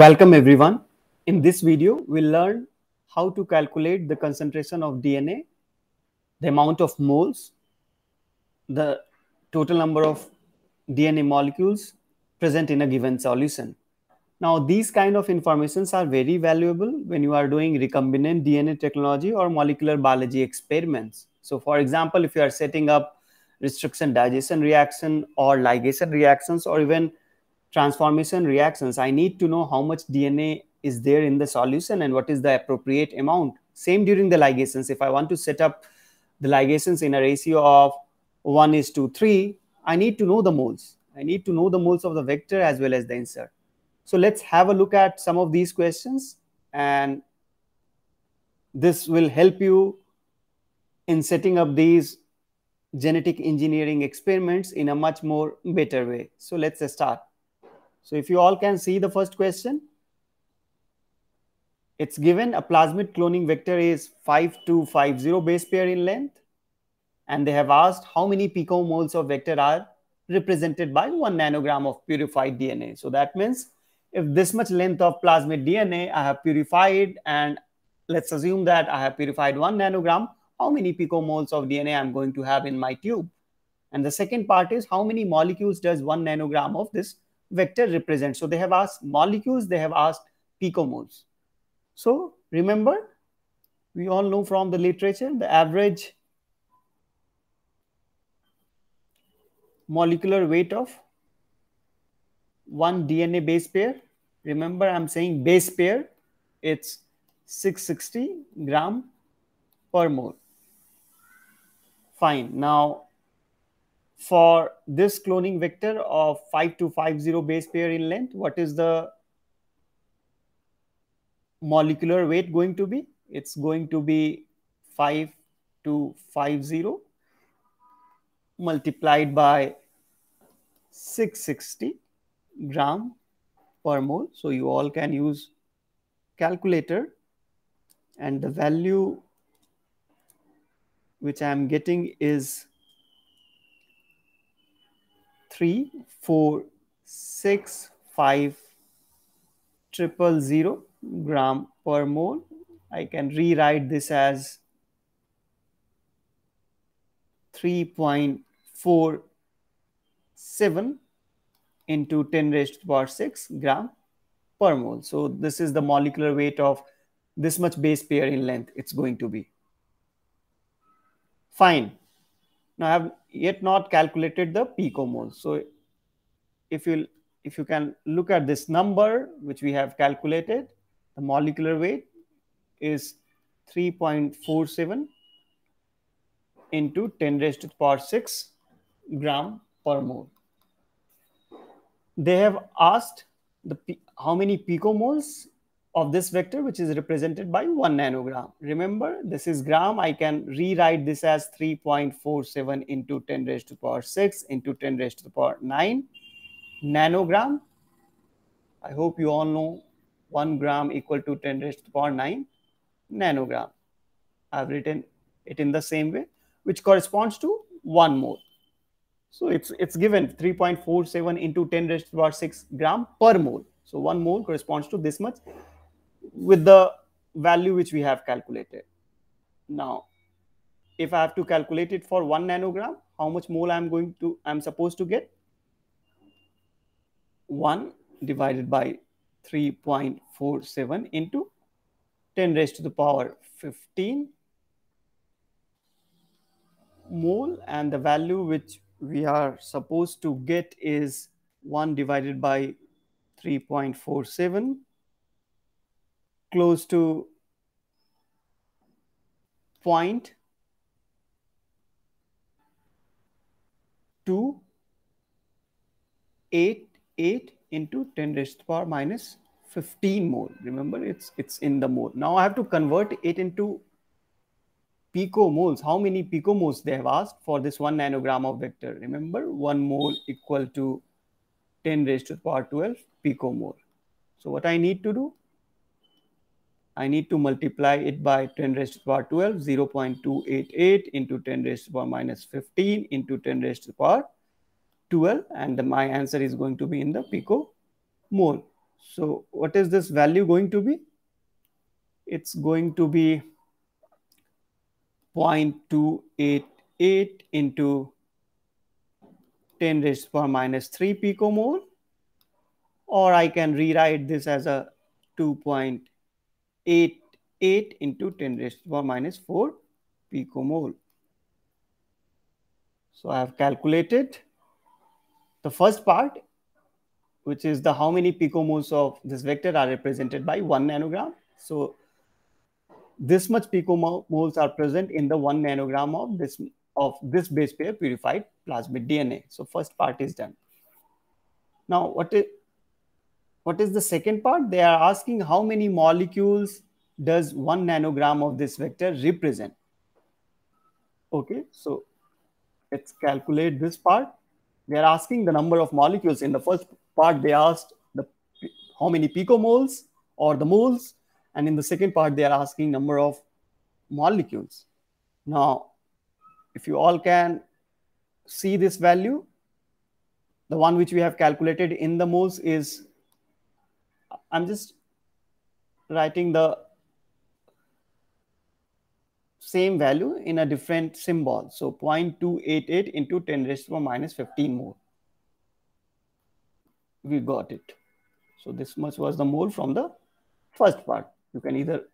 Welcome everyone. In this video, we'll learn how to calculate the concentration of DNA, the amount of moles, the total number of DNA molecules present in a given solution. Now, these kind of informations are very valuable when you are doing recombinant DNA technology or molecular biology experiments. So for example, if you are setting up restriction digestion reaction or ligation reactions or even transformation reactions, I need to know how much DNA is there in the solution and what is the appropriate amount. Same during the ligations. If I want to set up the ligations in a ratio of 1 is to 3, I need to know the moles. I need to know the moles of the vector as well as the insert. So let's have a look at some of these questions and this will help you in setting up these genetic engineering experiments in a much more better way. So let's start. So if you all can see the first question, it's given a plasmid cloning vector is 5250 base pair in length. And they have asked how many picomoles of vector are represented by one nanogram of purified DNA. So that means if this much length of plasmid DNA I have purified, and let's assume that I have purified one nanogram, how many picomoles of DNA I'm going to have in my tube? And the second part is how many molecules does one nanogram of this vector represents. So they have asked molecules, they have asked picomoles. So remember, we all know from the literature, the average molecular weight of one DNA base pair. Remember, I'm saying base pair. It's 660 gram per mole. Fine. Now, for this cloning vector of 5250 base pair in length, what is the molecular weight going to be? It's going to be 5250 multiplied by 660 gram per mole. So you all can use calculator and the value which I am getting is three four six five triple zero gram per mole. I can rewrite this as 3.47 into 10 raised to the power 6 gram per mole. So this is the molecular weight of this much base pair in length it's going to be. Fine. Now I have yet not calculated the picomoles. So if you if you can look at this number which we have calculated, the molecular weight is 3.47 into 10 raised to the power 6 gram per mole. They have asked the how many picomoles of this vector, which is represented by one nanogram. Remember, this is gram. I can rewrite this as 3.47 into 10 raised to the power 6 into 10 raised to the power 9 nanogram. I hope you all know 1 gram equal to 10 raised to the power 9 nanogram. I've written it in the same way, which corresponds to 1 mole. So it's, it's given 3.47 into 10 raised to the power 6 gram per mole. So 1 mole corresponds to this much with the value which we have calculated. Now, if I have to calculate it for one nanogram, how much mole I'm going to, I'm supposed to get? One divided by 3.47 into 10 raised to the power 15 mole and the value which we are supposed to get is 1 divided by 3.47 close to point two eight eight into 10 raised to the power minus 15 mole. Remember, it's it's in the mole. Now I have to convert it into picomoles. How many picomoles they have asked for this one nanogram of vector? Remember, one mole equal to 10 raised to the power 12 picomole. So what I need to do? I need to multiply it by 10 raised to the power 12, 0.288 into 10 raised to the power minus 15 into 10 raised to the power 12. And the, my answer is going to be in the pico mole. So what is this value going to be? It's going to be 0.288 into 10 raised to the power minus 3 pico mole, Or I can rewrite this as a 2. 8, 8 into 10 raised to the power minus 4 picomole. So I have calculated the first part, which is the how many picomoles of this vector are represented by 1 nanogram. So this much picomoles are present in the 1 nanogram of this of this base pair purified plasmid DNA. So first part is done. Now what is what is the second part? They are asking how many molecules does one nanogram of this vector represent? Okay, so let's calculate this part. They are asking the number of molecules. In the first part, they asked the, how many picomoles or the moles. And in the second part, they are asking number of molecules. Now, if you all can see this value, the one which we have calculated in the moles is I'm just writing the same value in a different symbol. So 0.288 into 10 raised to the minus 15 mole. We got it. So this much was the mole from the first part. You can either,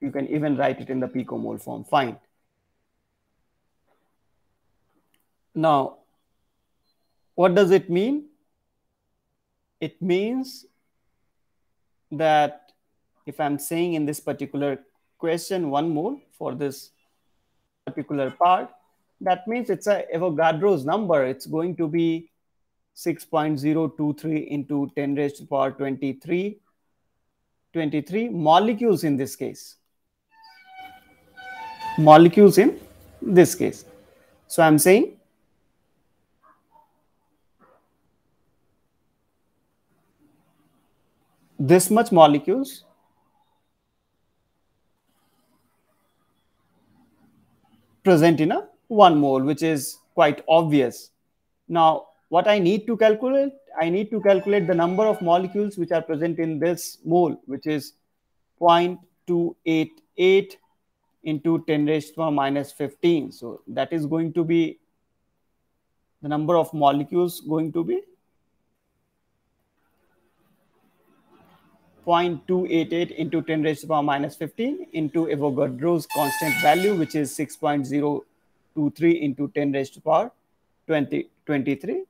you can even write it in the picomole form, fine. Now, what does it mean? It means that if I'm saying in this particular question one mole for this particular part, that means it's a Avogadro's number. It's going to be 6.023 into 10 raised to the power 23, 23 molecules in this case. Molecules in this case. So I'm saying this much molecules present in a 1 mole, which is quite obvious. Now, what I need to calculate, I need to calculate the number of molecules which are present in this mole, which is 0.288 into 10 raised to the minus 15. So that is going to be the number of molecules going to be 0.288 into 10 raised to the power minus 15 into Avogadro's constant value, which is 6.023 into 10 raised to the power 20, 23.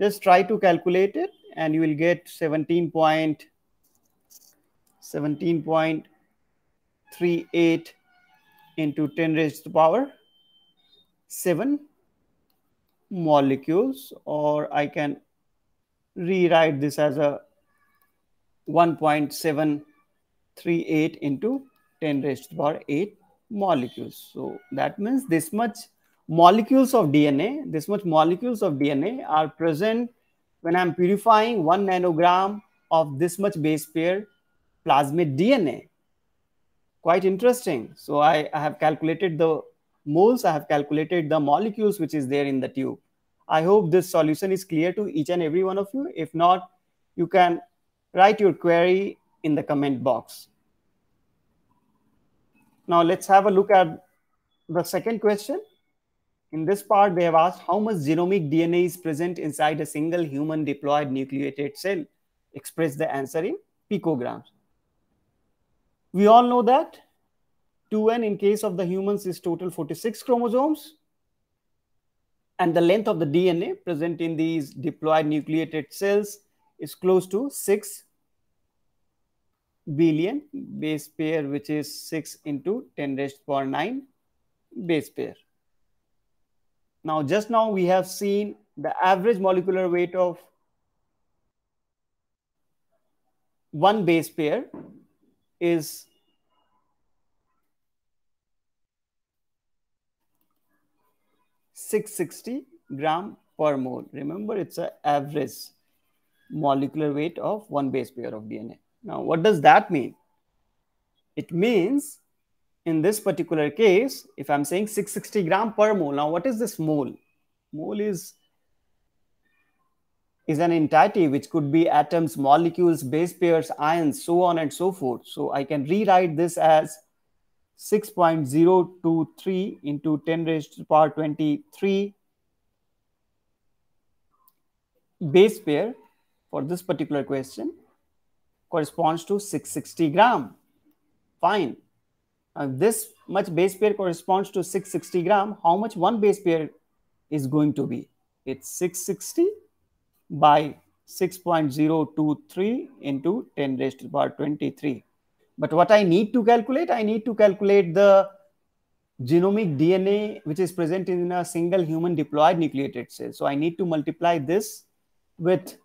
Just try to calculate it and you will get 17.17.38 into 10 raised to the power 7 molecules or I can rewrite this as a 1.738 into 10 raised to the power 8 molecules. So that means this much molecules of DNA, this much molecules of DNA are present when I'm purifying one nanogram of this much base pair plasmid DNA. Quite interesting. So I, I have calculated the moles, I have calculated the molecules which is there in the tube. I hope this solution is clear to each and every one of you. If not, you can write your query in the comment box. Now let's have a look at the second question. In this part, they have asked how much genomic DNA is present inside a single human diploid nucleated cell. Express the answer in picograms. We all know that 2n in case of the humans is total 46 chromosomes. And the length of the DNA present in these diploid nucleated cells is close to 6 billion base pair, which is 6 into 10 raised power 9 base pair. Now, just now we have seen the average molecular weight of one base pair is Six sixty gram per mole. Remember, it's an average molecular weight of one base pair of DNA. Now, what does that mean? It means in this particular case, if I'm saying 660 gram per mole, now what is this mole? Mole is, is an entity which could be atoms, molecules, base pairs, ions, so on and so forth. So I can rewrite this as 6.023 into 10 raised to the power 23 base pair for this particular question corresponds to 660 gram. Fine. Now, this much base pair corresponds to 660 gram. How much one base pair is going to be? It's 660 by 6.023 into 10 raised to the power 23. But what I need to calculate, I need to calculate the genomic DNA which is present in a single human diploid nucleated cell. So I need to multiply this with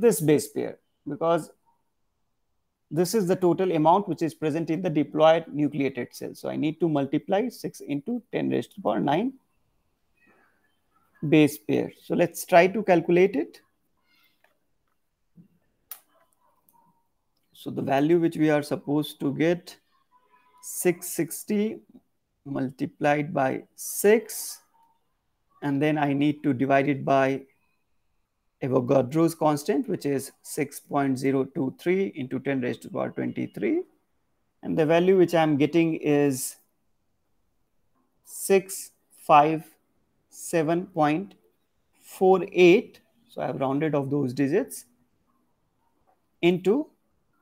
this base pair because this is the total amount which is present in the diploid nucleated cell. So I need to multiply 6 into 10 raised to the power 9 base pair. So let's try to calculate it. So the value which we are supposed to get 660 multiplied by 6 and then I need to divide it by Avogadro's constant, which is 6.023 into 10 raised to the power 23. And the value which I'm getting is 657.48. So I've rounded off those digits into,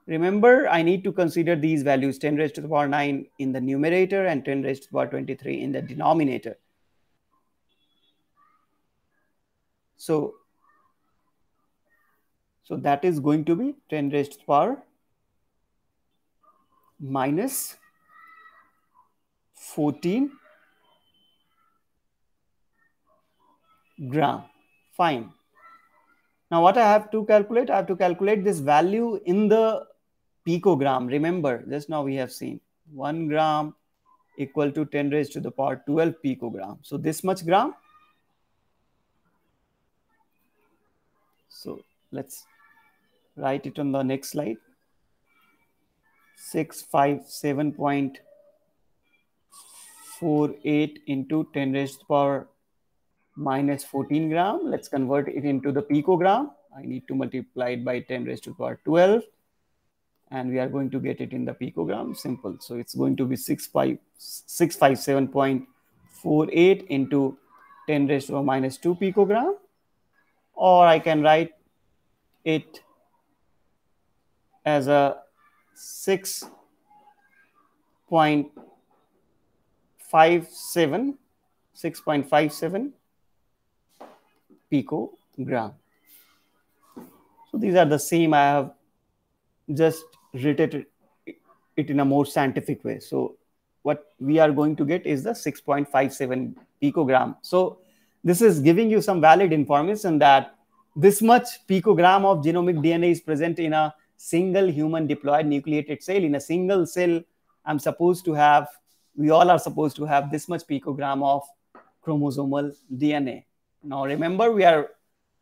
remember, I need to consider these values 10 raised to the power 9 in the numerator and 10 raised to the power 23 in the denominator. So so that is going to be 10 raised to the power minus 14 gram. Fine. Now what I have to calculate, I have to calculate this value in the picogram. Remember, just now we have seen 1 gram equal to 10 raised to the power 12 picogram. So this much gram. So let's write it on the next slide 657.48 into 10 raised to power minus 14 gram let's convert it into the picogram i need to multiply it by 10 raised to power 12 and we are going to get it in the picogram simple so it's going to be 657.48 into 10 raised to minus 2 picogram or i can write it as a 6.57 6.57 picogram. So these are the same. I have just written it in a more scientific way. So what we are going to get is the 6.57 picogram. So this is giving you some valid information that this much picogram of genomic DNA is present in a single human deployed nucleated cell, in a single cell, I'm supposed to have, we all are supposed to have this much picogram of chromosomal DNA. Now remember, we are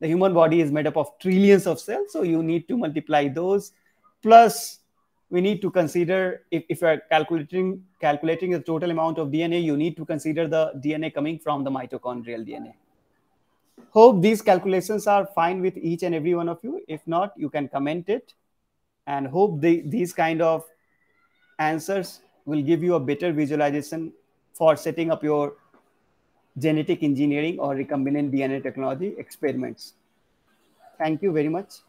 the human body is made up of trillions of cells, so you need to multiply those. Plus, we need to consider if, if you're calculating calculating the total amount of DNA, you need to consider the DNA coming from the mitochondrial DNA. Hope these calculations are fine with each and every one of you. If not, you can comment it and hope the, these kind of answers will give you a better visualization for setting up your genetic engineering or recombinant DNA technology experiments. Thank you very much.